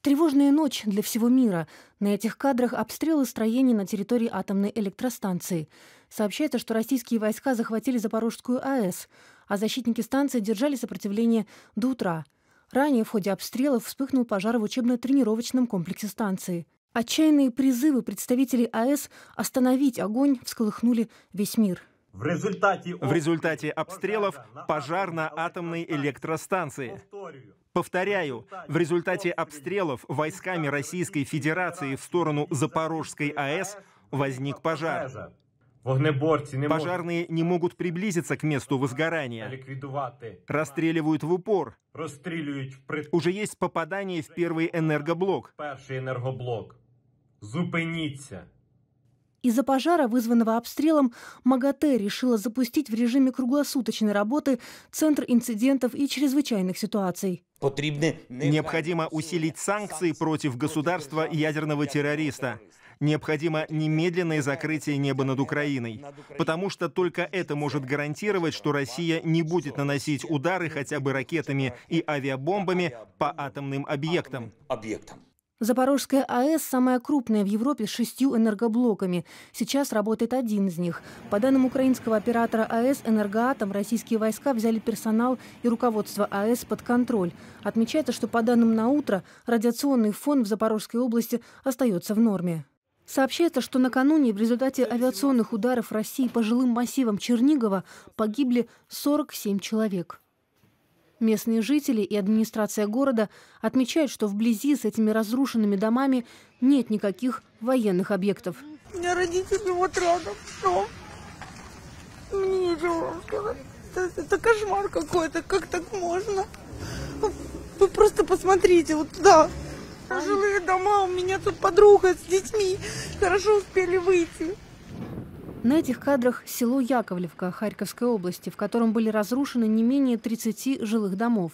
Тревожная ночь для всего мира. На этих кадрах обстрелы строений на территории атомной электростанции. Сообщается, что российские войска захватили Запорожскую АЭС, а защитники станции держали сопротивление до утра. Ранее в ходе обстрелов вспыхнул пожар в учебно-тренировочном комплексе станции. Отчаянные призывы представителей АЭС остановить огонь всколыхнули весь мир в результате, в результате обстрелов пожарно-атомной электростанции. Повторяю, в результате обстрелов войсками Российской Федерации в сторону Запорожской АЭС возник пожар. Пожарные не могут приблизиться к месту возгорания. Расстреливают в упор. Уже есть попадание в первый энергоблок. Перший из-за пожара, вызванного обстрелом, МАГАТЭ решила запустить в режиме круглосуточной работы Центр инцидентов и чрезвычайных ситуаций. Необходимо усилить санкции против государства ядерного террориста. Необходимо немедленное закрытие неба над Украиной, потому что только это может гарантировать, что Россия не будет наносить удары хотя бы ракетами и авиабомбами по атомным объектам. объектам. Запорожская АЭС самая крупная в Европе с шестью энергоблоками. Сейчас работает один из них. По данным украинского оператора АЭС «Энергоатом», российские войска взяли персонал и руководство АЭС под контроль. Отмечается, что по данным на утро радиационный фон в Запорожской области остается в норме. Сообщается, что накануне в результате авиационных ударов России по жилым массивам Чернигова погибли 47 человек. Местные жители и администрация города отмечают, что вблизи с этими разрушенными домами нет никаких военных объектов. У меня родители вот рядом, но мне нечего вам сказать. Это, это кошмар какой-то, как так можно? Вы просто посмотрите вот туда. Жилые дома, у меня тут подруга с детьми. Хорошо успели выйти. На этих кадрах село Яковлевка Харьковской области, в котором были разрушены не менее 30 жилых домов.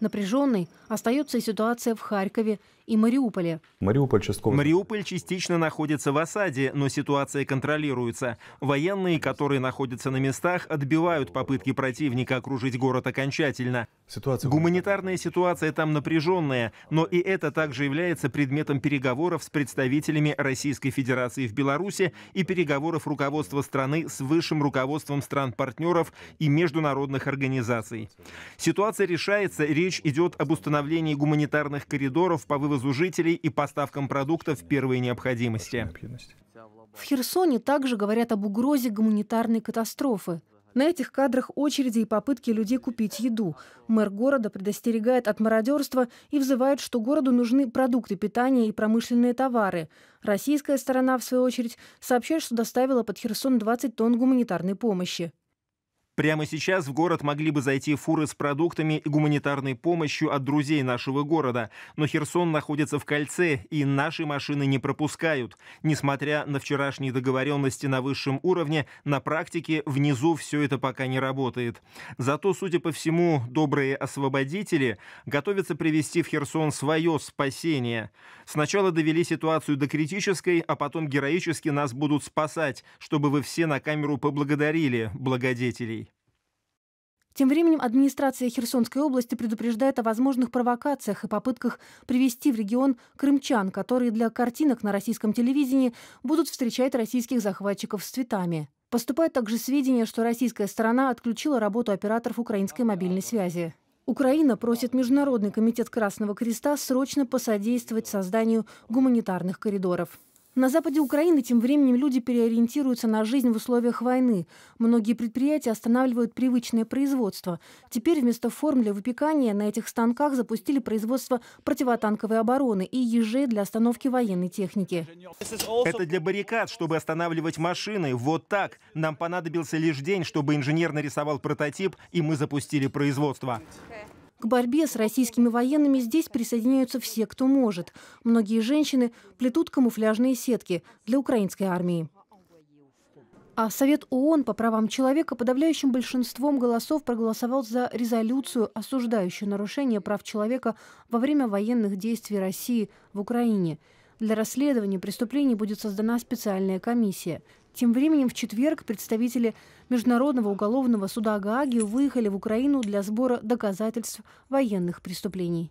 Напряженной остается и ситуация в Харькове и Мариуполе. Мариуполь, частков... Мариуполь частично находится в осаде, но ситуация контролируется. Военные, которые находятся на местах, отбивают попытки противника окружить город окончательно. Ситуация... Гуманитарная ситуация там напряженная, но и это также является предметом переговоров с представителями Российской Федерации в Беларуси и переговоров руководства страны с высшим руководством стран-партнеров и международных организаций. Ситуация решается речь речь идет об установлении гуманитарных коридоров по вывозу жителей и поставкам продуктов первой необходимости. В Херсоне также говорят об угрозе гуманитарной катастрофы. На этих кадрах очереди и попытки людей купить еду. Мэр города предостерегает от мародерства и взывает, что городу нужны продукты питания и промышленные товары. Российская сторона, в свою очередь, сообщает, что доставила под Херсон 20 тонн гуманитарной помощи. Прямо сейчас в город могли бы зайти фуры с продуктами и гуманитарной помощью от друзей нашего города. Но Херсон находится в кольце, и наши машины не пропускают. Несмотря на вчерашние договоренности на высшем уровне, на практике внизу все это пока не работает. Зато, судя по всему, добрые освободители готовятся привести в Херсон свое спасение. Сначала довели ситуацию до критической, а потом героически нас будут спасать, чтобы вы все на камеру поблагодарили благодетелей. Тем временем администрация Херсонской области предупреждает о возможных провокациях и попытках привести в регион крымчан, которые для картинок на российском телевидении будут встречать российских захватчиков с цветами. Поступают также сведения, что российская сторона отключила работу операторов украинской мобильной связи. Украина просит Международный комитет Красного Креста срочно посодействовать созданию гуманитарных коридоров. На западе Украины тем временем люди переориентируются на жизнь в условиях войны. Многие предприятия останавливают привычное производство. Теперь вместо форм для выпекания на этих станках запустили производство противотанковой обороны и ежей для остановки военной техники. Это для баррикад, чтобы останавливать машины. Вот так. Нам понадобился лишь день, чтобы инженер нарисовал прототип, и мы запустили производство. К борьбе с российскими военными здесь присоединяются все, кто может. Многие женщины плетут камуфляжные сетки для украинской армии. А Совет ООН по правам человека подавляющим большинством голосов проголосовал за резолюцию, осуждающую нарушение прав человека во время военных действий России в Украине. Для расследования преступлений будет создана специальная комиссия – тем временем в четверг представители Международного уголовного суда Гааги выехали в Украину для сбора доказательств военных преступлений.